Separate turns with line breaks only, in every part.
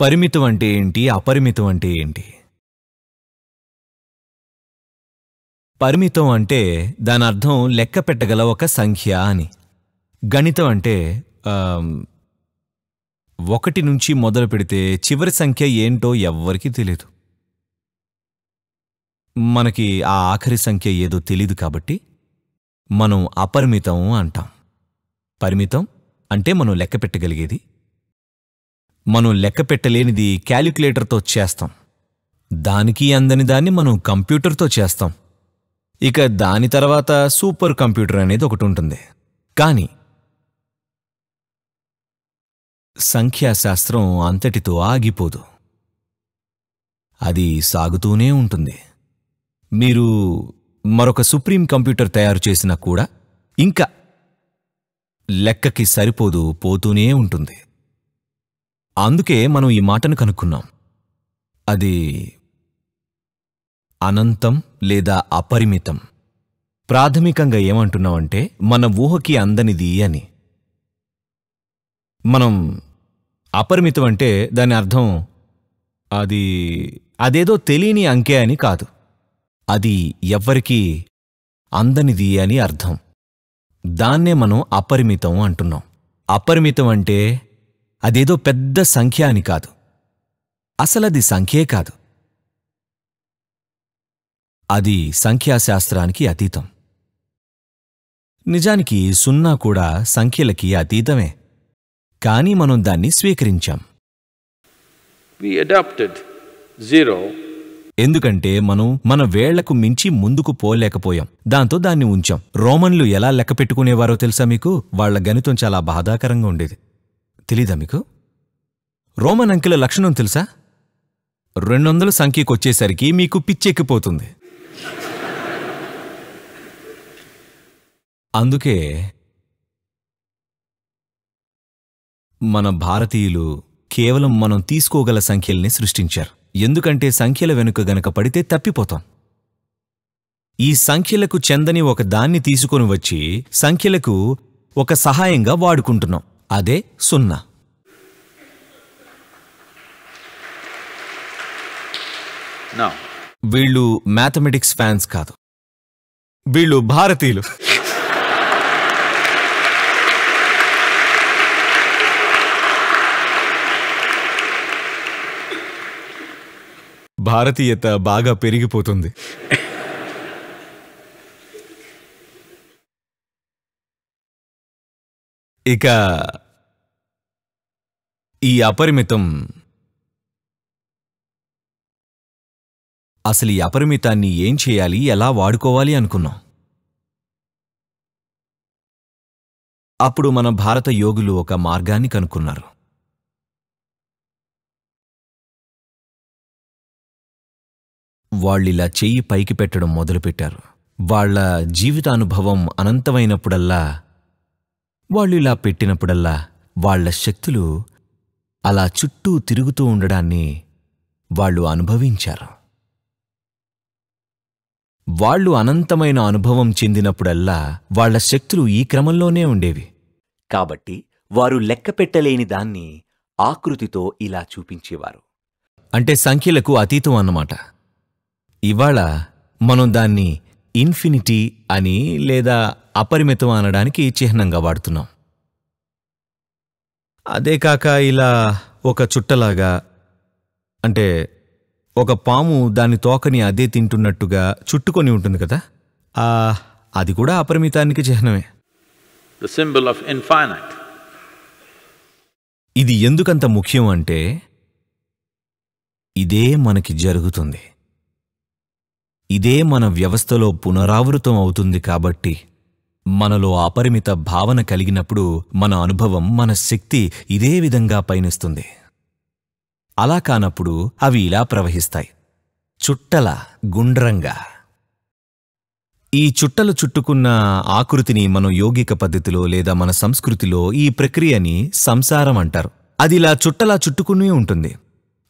పరిమితం అంటే ఏంటి అపరిమితం అంటే ఏంటి పరిమితం అంటే దాని అర్థం లెక్క పెట్టగల ఒక సంఖ్య అని గణితం అంటే ఒకటి నుంచి మొదలు పెడితే చివరి సంఖ్య ఏంటో ఎవ్వరికీ తెలియదు మనకి ఆ ఆఖరి సంఖ్య ఏదో తెలియదు కాబట్టి మనం అపరిమితం అంటాం పరిమితం అంటే మనం లెక్క పెట్టగలిగేది మనం లెక్క పెట్టలేనిది క్యాలిక్యులేటర్తో చేస్తాం దానికి అందని దాన్ని మనం కంప్యూటర్తో చేస్తాం ఇక దాని తర్వాత సూపర్ కంప్యూటర్ అనేది ఒకటి ఉంటుంది కానీ సంఖ్యాశాస్త్రం అంతటితో ఆగిపోదు అది సాగుతూనే ఉంటుంది మీరు మరొక సుప్రీం కంప్యూటర్ తయారు చేసినా కూడా ఇంకా లెక్కకి సరిపోదు పోతూనే ఉంటుంది అందుకే మనం ఈ మాటను కనుక్కున్నాం అది అనంతం లేదా అపరిమితం ప్రాథమికంగా ఏమంటున్నామంటే మన ఊహకి అందనిది అని మనం అపరిమితం అంటే దాని అర్థం అది అదేదో తెలియని అంకె అని కాదు అది ఎవ్వరికీ అందనిది అని అర్థం దాన్నే మనం అపరిమితం అంటున్నాం అపరిమితం అంటే అదేదో పెద్ద సంఖ్య అని కాదు అసలది సంఖ్యే కాదు అది సంఖ్యాశాస్త్రానికి అతీతం నిజానికి సున్నా కూడా సంఖ్యలకి అతీతమే కానీ మనం దాన్ని స్వీకరించాం ఎందుకంటే మనం మన వేళ్లకు మించి ముందుకు పోలేకపోయాం దాంతో దాన్ని ఉంచాం రోమన్లు ఎలా లెక్క పెట్టుకునేవారో తెలుసా మీకు వాళ్ల గణితం చాలా బాధాకరంగా ఉండేది తెలీదా మీకు రోమన్ అంకెల లక్షణం తెలుసా రెండొందల సంఖ్యకు వచ్చేసరికి మీకు పిచ్చెక్కిపోతుంది అందుకే మన భారతీయులు కేవలం మనం తీసుకోగల సంఖ్యల్ని సృష్టించారు ఎందుకంటే సంఖ్యల వెనుక గనక పడితే తప్పిపోతాం ఈ సంఖ్యలకు చెందని ఒక దాన్ని తీసుకొని వచ్చి సంఖ్యలకు ఒక సహాయంగా వాడుకుంటున్నాం అదే సున్నా వీళ్ళు మ్యాథమెటిక్స్ ఫ్యాన్స్ కాదు వీళ్ళు భారతీయులు భారతీయత బాగా పెరిగిపోతుంది ఇక ఈ అపరిమితం అసలు ఈ అపరిమితాన్ని ఏం చేయాలి ఎలా వాడుకోవాలి అనుకున్నాం అప్పుడు మన భారత యోగులు ఒక మార్గాన్ని కనుక్కున్నారు వాళ్ళిలా చెయ్యి పైకి పెట్టడం మొదలుపెట్టారు వాళ్ల జీవితానుభవం అనంతమైనప్పుడల్లా వాళ్ళు ఇలా పెట్టినప్పుడల్లా వాళ్ల శక్తులు అలా చుట్టూ తిరుగుతూ ఉండడాన్ని వాళ్ళు అనుభవించారు వాళ్ళు అనంతమైన అనుభవం చెందినప్పుడల్లా వాళ్ల శక్తులు ఈ క్రమంలోనే ఉండేవి కాబట్టి వారు లెక్కపెట్టలేని దాన్ని ఆకృతితో ఇలా చూపించేవారు అంటే సంఖ్యలకు అతీతం అన్నమాట ఇవాళ మనం దాన్ని ఇన్ఫినిటీ అని లేదా అపరిమితం అనడానికి చిహ్నంగా వాడుతున్నాం అదే కాక ఇలా ఒక చుట్టలాగా అంటే ఒక పాము దాని తోకని అదే తింటున్నట్టుగా చుట్టుకొని ఉంటుంది కదా అది కూడా అపరిమితానికి చిహ్నమే సింబల్ ఆఫ్ ఇది ఎందుకంత ముఖ్యం అంటే ఇదే మనకి జరుగుతుంది ఇదే మన వ్యవస్థలో పునరావృతం అవుతుంది కాబట్టి మనలో అపరిమిత భావన కలిగినప్పుడు మన అనుభవం మన శక్తి ఇదే విధంగా పయనిస్తుంది అలా కానప్పుడు అవి ఇలా ప్రవహిస్తాయి చుట్టల గుండ్రంగా ఈ చుట్టలు చుట్టుకున్న ఆకృతిని మన యోగిక పద్ధతిలో లేదా మన సంస్కృతిలో ఈ ప్రక్రియని సంసారం అంటారు అది ఇలా చుట్టలా చుట్టుకునే ఉంటుంది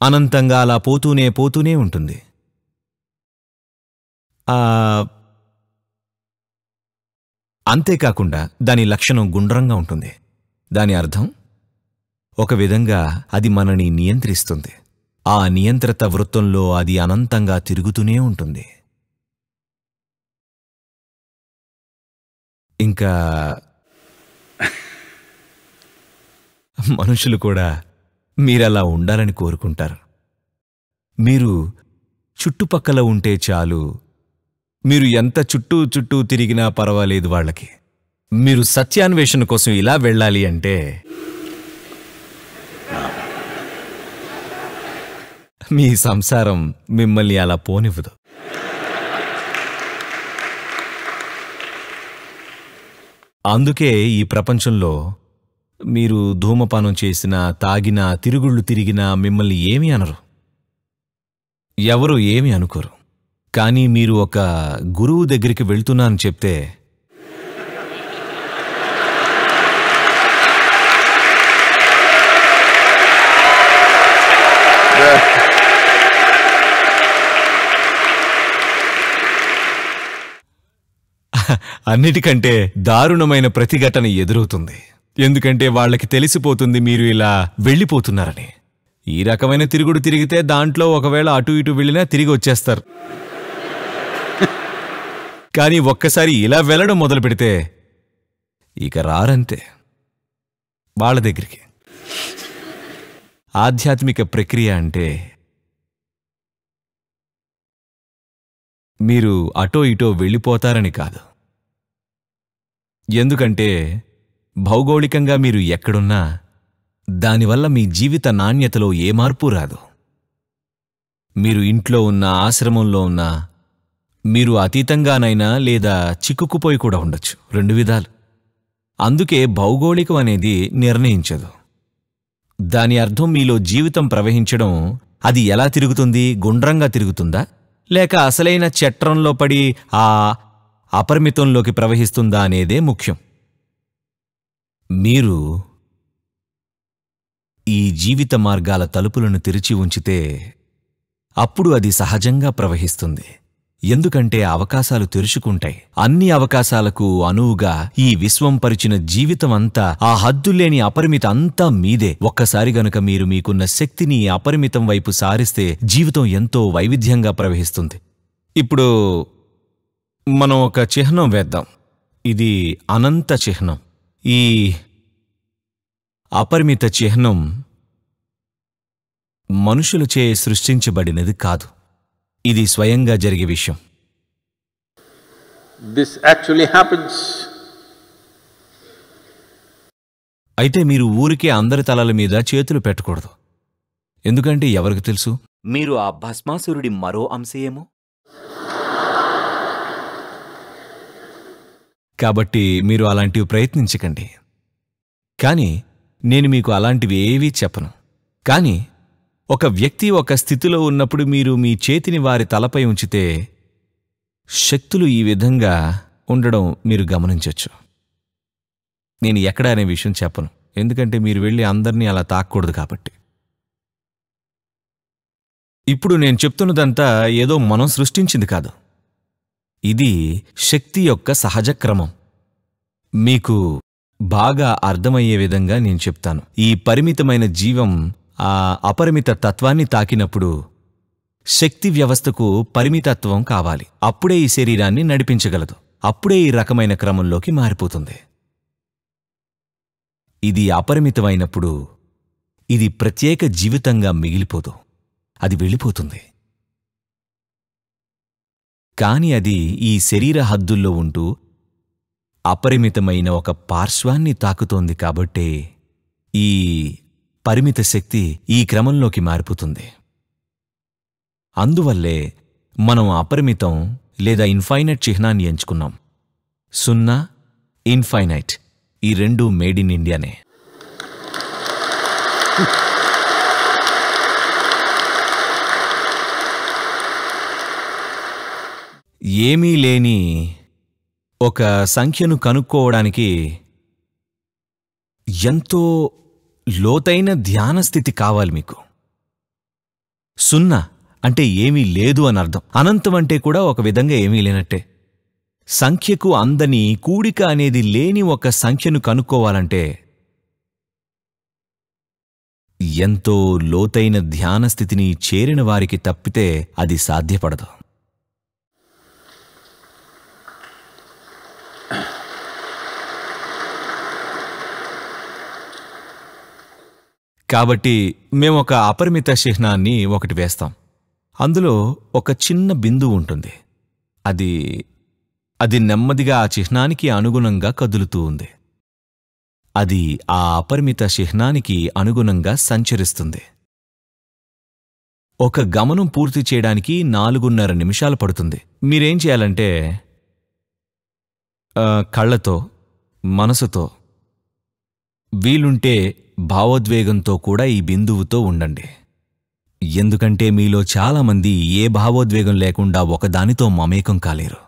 అనంతంగా అలా పోతూనే పోతూనే ఉంటుంది అంతేకాకుండా దాని లక్షణం గుండ్రంగా ఉంటుంది దాని అర్థం ఒక విధంగా అది మనని నియంత్రిస్తుంది ఆ నియంత్రిత వృత్తంలో అది అనంతంగా తిరుగుతూనే ఉంటుంది ఇంకా మనుషులు కూడా మీరలా ఉండాలని కోరుకుంటారు మీరు చుట్టుపక్కల ఉంటే చాలు మీరు ఎంత చుట్టూ చుట్టూ తిరిగినా పర్వాలేదు వాళ్ళకి మీరు సత్యాన్వేషణ కోసం ఇలా వెళ్ళాలి అంటే మీ సంసారం మిమ్మల్ని అలా పోనివ్వదు అందుకే ఈ ప్రపంచంలో మీరు ధూమపానం చేసినా తాగినా తిరుగుళ్ళు తిరిగినా మిమ్మల్ని ఏమి అనరు ఎవరు ఏమి అనుకోరు కానీ మీరు ఒక గురువు దగ్గరికి వెళ్తున్నాను చెప్తే అన్నిటికంటే దారుణమైన ప్రతిఘటన ఎదురవుతుంది ఎందుకంటే వాళ్ళకి తెలిసిపోతుంది మీరు ఇలా వెళ్ళిపోతున్నారని ఈ రకమైన తిరుగుడు తిరిగితే దాంట్లో ఒకవేళ అటు ఇటు వెళ్ళినా తిరిగి వచ్చేస్తారు కానీ ఒక్కసారి ఇలా వెళ్ళడం మొదలు పెడితే ఇక రారంతే వాళ్ళ దగ్గరికి ఆధ్యాత్మిక ప్రక్రియ అంటే మీరు అటో ఇటో వెళ్ళిపోతారని కాదు ఎందుకంటే భౌగోళికంగా మీరు ఎక్కడున్నా దానివల్ల మీ జీవిత నాణ్యతలో ఏ మార్పు రాదు మీరు ఇంట్లో ఉన్న ఆశ్రమంలో ఉన్నా మీరు అతీతంగానైనా లేదా చిక్కుకుపోయి కూడా ఉండొచ్చు రెండు విధాలు అందుకే భౌగోళికం అనేది నిర్ణయించదు దాని అర్థం మీలో జీవితం ప్రవహించడం అది ఎలా తిరుగుతుంది గుండ్రంగా తిరుగుతుందా లేక అసలైన చట్రంలో పడి ఆ అపరిమితంలోకి ప్రవహిస్తుందా అనేదే ముఖ్యం మీరు ఈ జీవిత మార్గాల తలుపులను తెరిచి ఉంచితే అప్పుడు అది సహజంగా ప్రవహిస్తుంది ఎందుకంటే అవకాశాలు తెరుచుకుంటాయి అన్ని అవకాశాలకు అనువుగా ఈ విశ్వం పరిచిన జీవితం అంతా ఆ హద్దులేని అపరిమిత అంతా మీదే ఒక్కసారి గనుక మీరు మీకున్న శక్తిని అపరిమితం వైపు సారిస్తే జీవితం ఎంతో వైవిధ్యంగా ప్రవహిస్తుంది ఇప్పుడు మనం ఒక చిహ్నం వేద్దాం ఇది అనంత చిహ్నం ఈ అపరిమిత చిహ్నం మనుషులచే సృష్టించబడినది కాదు ఇది స్వయంగా జరిగే విషయం
దిస్ యాక్చువల్లీ హ్యాపెన్స్
అయితే మీరు ఊరికే అందరి తలల మీద చేతులు పెట్టకూడదు ఎందుకంటే ఎవరికి తెలుసు మీరు ఆ భస్మాసురుడి మరో అంశయేమో కాబట్టి మీరు అలాంటివి ప్రయత్నించకండి కానీ నేను మీకు అలాంటివి ఏవీ చెప్పను కానీ ఒక వ్యక్తి ఒక స్థితిలో ఉన్నప్పుడు మీరు మీ చేతిని వారి తలపై ఉంచితే శక్తులు ఈ విధంగా ఉండడం మీరు గమనించవచ్చు నేను ఎక్కడ అనే విషయం చెప్పను ఎందుకంటే మీరు వెళ్ళి అందరినీ అలా తాకూడదు కాబట్టి ఇప్పుడు నేను చెప్తున్నదంతా ఏదో మనం సృష్టించింది కాదు ఇది శక్తి యొక్క సహజ క్రమం మీకు బాగా అర్థమయ్యే విధంగా నేను చెప్తాను ఈ పరిమితమైన జీవం ఆ అపరిమిత తత్వాన్ని తాకినప్పుడు శక్తి వ్యవస్థకు పరిమితత్వం కావాలి అప్పుడే ఈ శరీరాన్ని నడిపించగలదు అప్పుడే ఈ రకమైన క్రమంలోకి మారిపోతుంది ఇది అపరిమితమైనప్పుడు ఇది ప్రత్యేక జీవితంగా మిగిలిపోదు అది వెళ్ళిపోతుంది కాని అది ఈ శరీర హద్దుల్లో ఉంటూ అపరిమితమైన ఒక పార్శ్వాన్ని తాకుతోంది కాబట్టే ఈ పరిమిత శక్తి ఈ క్రమంలోకి మారిపోతుంది అందువల్లే మనం అపరిమితం లేదా ఇన్ఫైనైట్ చిహ్నాన్ని ఎంచుకున్నాం సున్నా ఇన్ఫైనైట్ ఈ రెండు మేడ్ ఇన్ ఇండియానే ఏమీ లేని ఒక సంఖ్యను కనుక్కోవడానికి ఎంతో లోతైన ధ్యాన స్థితి కావాలి మీకు సున్నా అంటే ఏమీ లేదు అని అర్థం అనంతం అంటే కూడా ఒక విధంగా ఏమీ లేనట్టే సంఖ్యకు అందని కూడిక అనేది లేని ఒక సంఖ్యను కనుక్కోవాలంటే ఎంతో లోతైన ధ్యాన స్థితిని చేరిన వారికి తప్పితే అది సాధ్యపడదు కాబట్టి మేము ఒక అపరిమిత చిహ్నాన్ని ఒకటి వేస్తాం అందులో ఒక చిన్న బిందువు ఉంటుంది అది అది నెమ్మదిగా ఆ చిహ్నానికి అనుగుణంగా కదులుతూ ఉంది అది ఆ అపరిమిత చిహ్నానికి అనుగుణంగా సంచరిస్తుంది ఒక గమనం పూర్తి చేయడానికి నాలుగున్నర నిమిషాలు పడుతుంది మీరేం చేయాలంటే కళ్ళతో మనసుతో వీలుంటే భావోద్వేగంతో కూడా ఈ బిందువుతో ఉండండి ఎందుకంటే మీలో చాలామంది ఏ భావోద్వేగం లేకుండా ఒకదానితో మమేకం
కాలేరు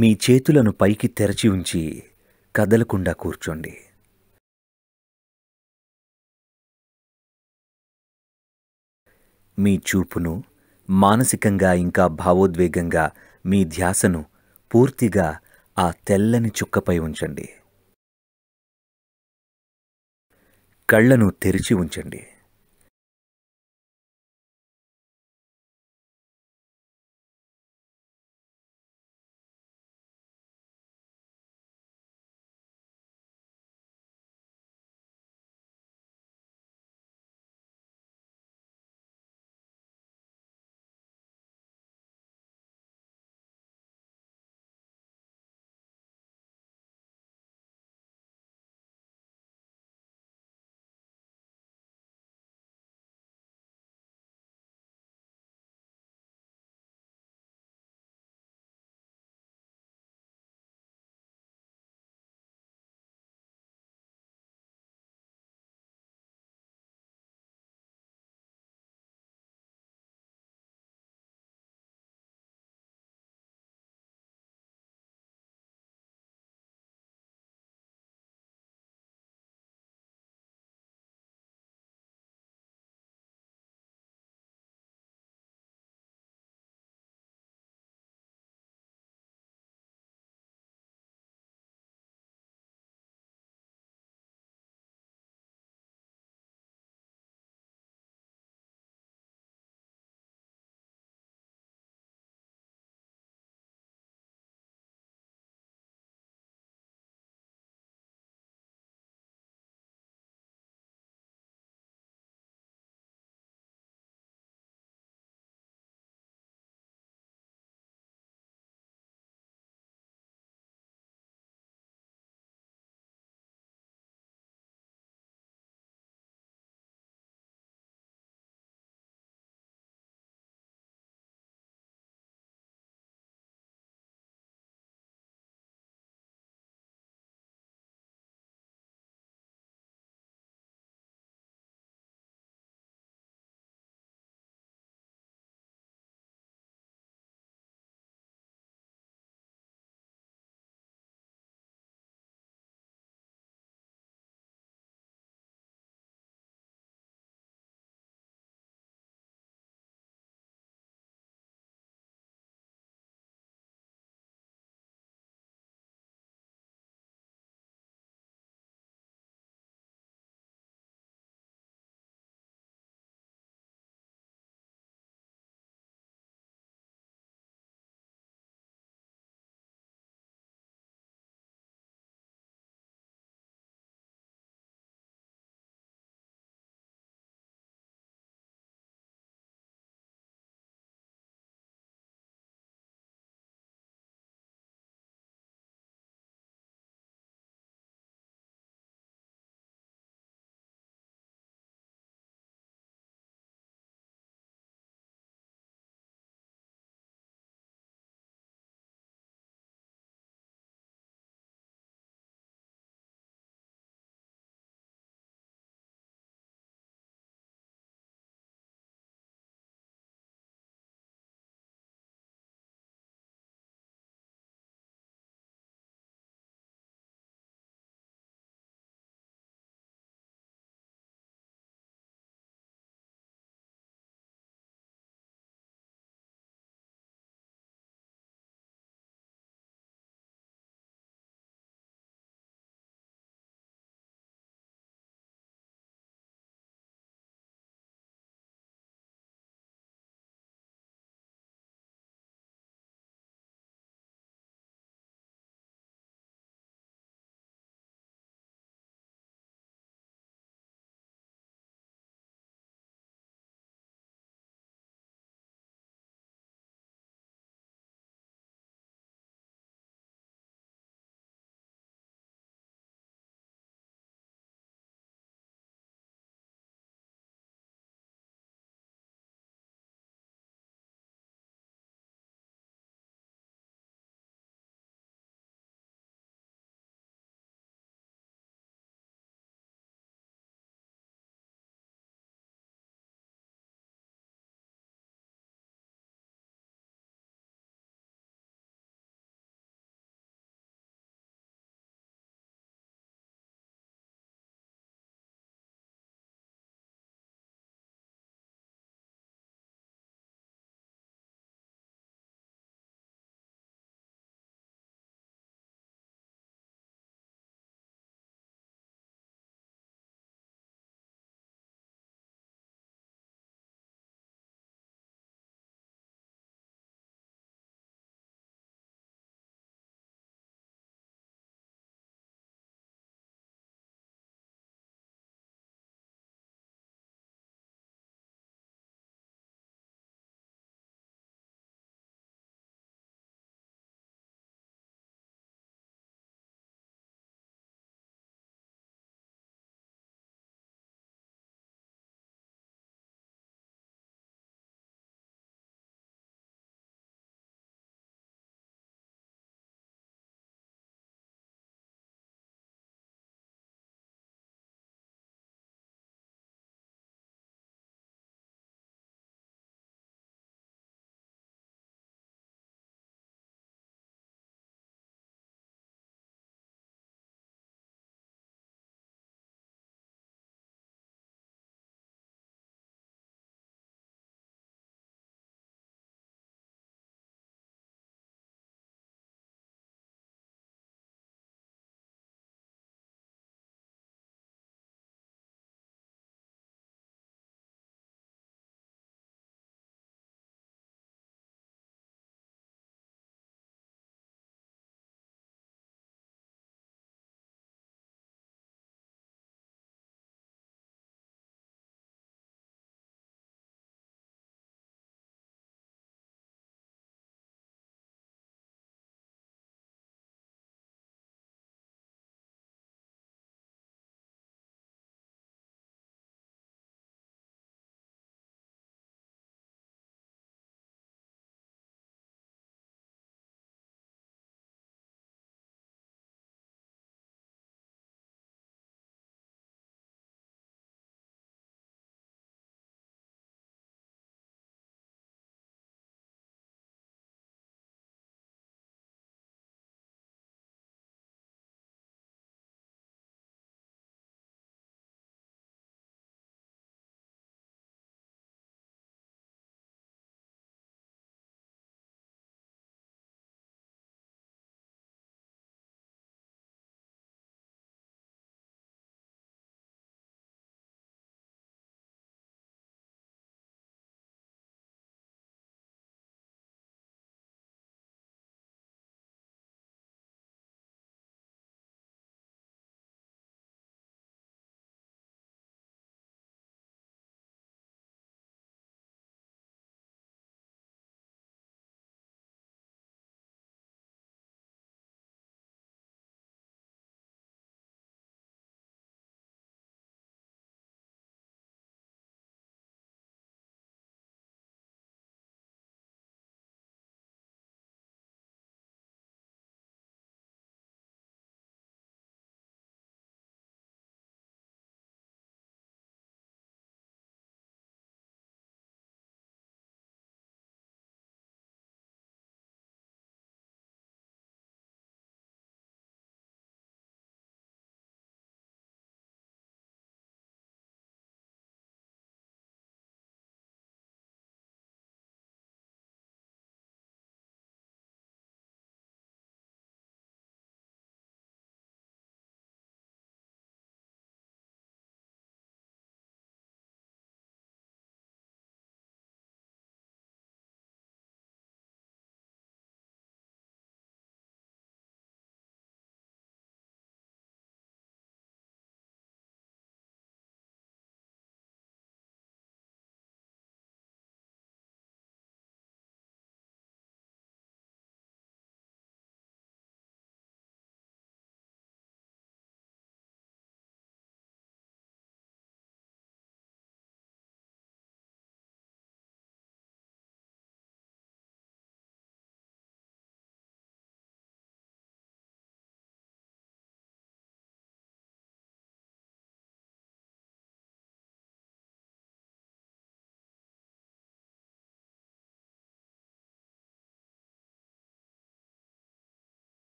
మీ చేతులను పైకి తెరచి ఉంచి కదలకుండా కూర్చోండి మీ చూపును
మానసికంగా ఇంకా భావోద్వేగంగా మీ ధ్యాసను పూర్తిగా
ఆ తెల్లని చుక్కపై ఉంచండి కళ్లను తెరిచి ఉంచండి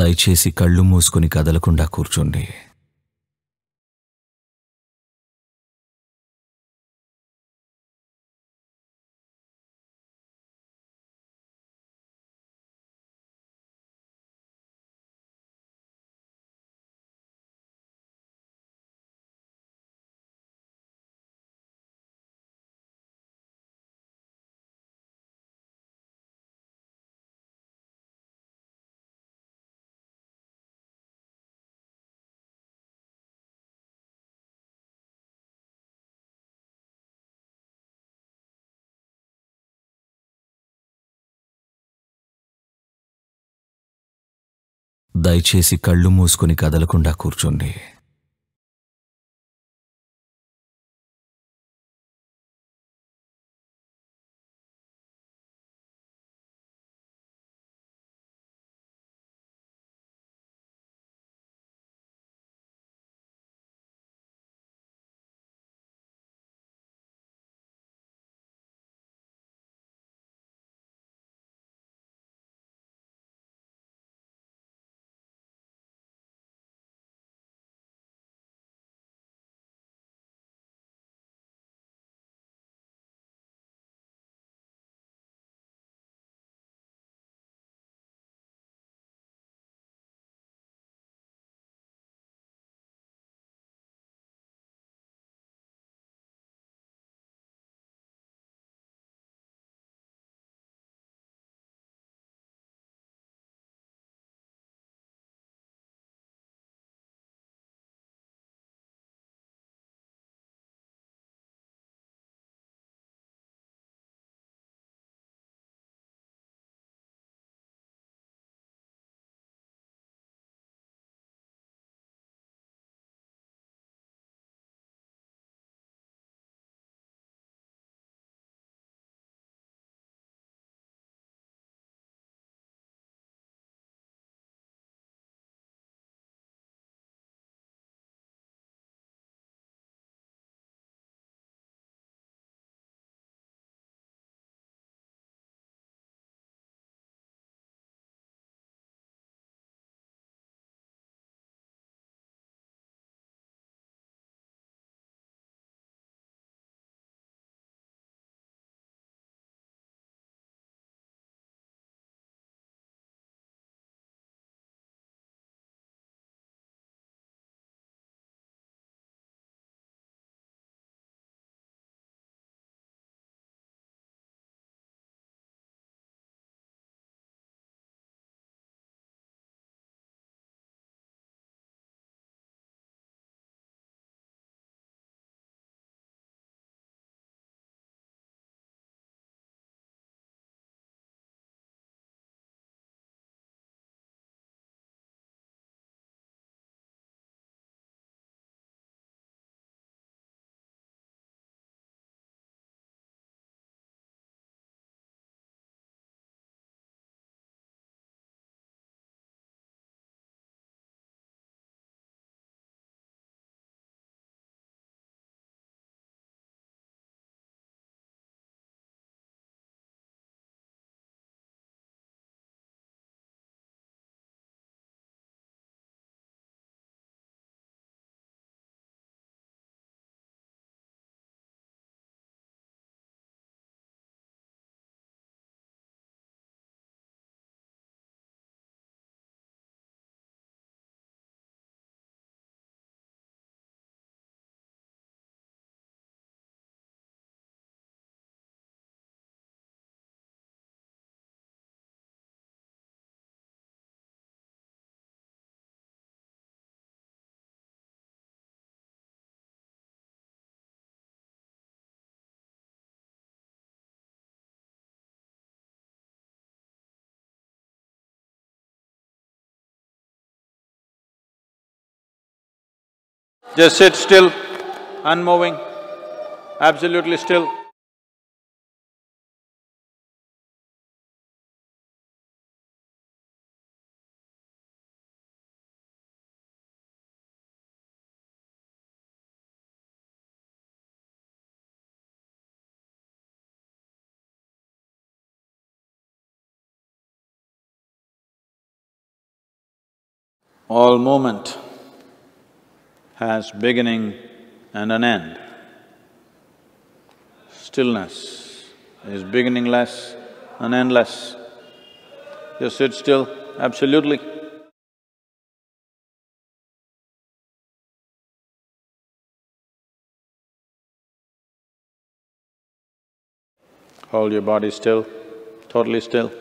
దయచేసి కళ్ళు మూసుకుని కదలకుండా కూర్చోండి దయచేసి కళ్ళు మూసుకుని కదలకుండా కూర్చోండి Just sit still, unmoving, absolutely still. All moment has beginning
and an end. Stillness
is beginningless and endless. Just sit still, absolutely. Hold your body still, totally still.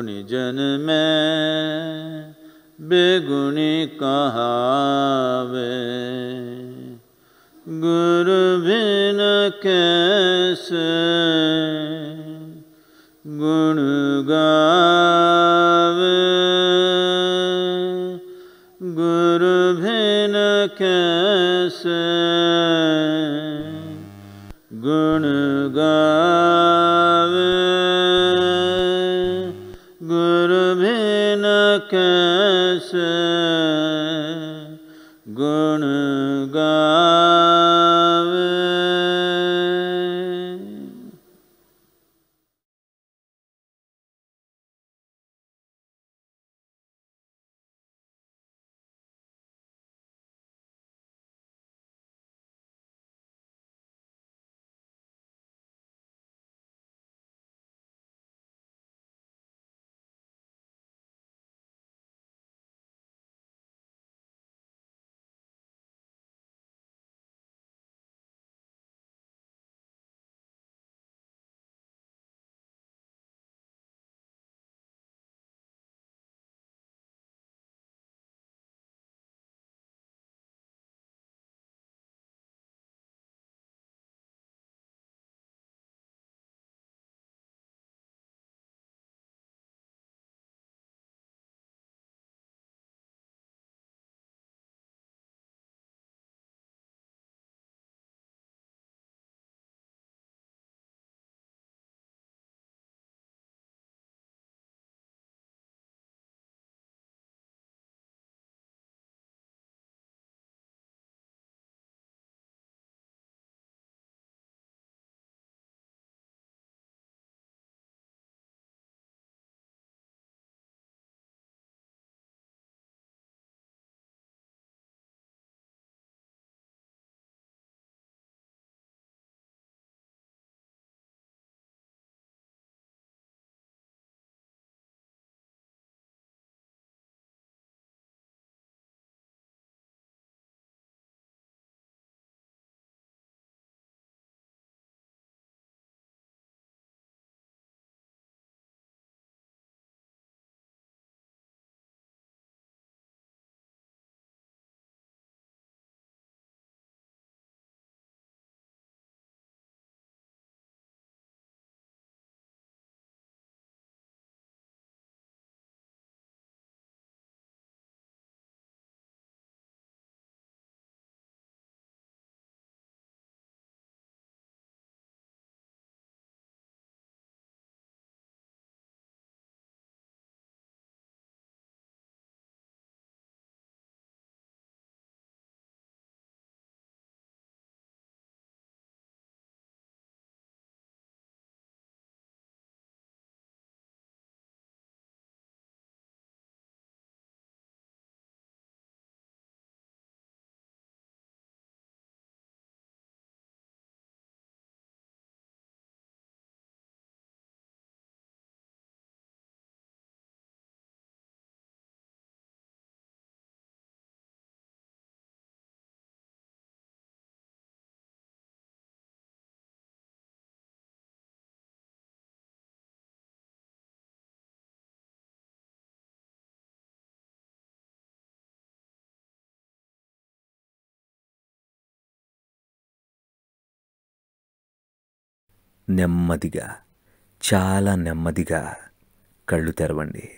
गुणी जन में बेगुणी कहावे गुरु बिन कैसे गुण गावे गुरु बिन कैसे
నెమ్మదిగా చాలా నెమ్మదిగా కళ్ళు తెరవండి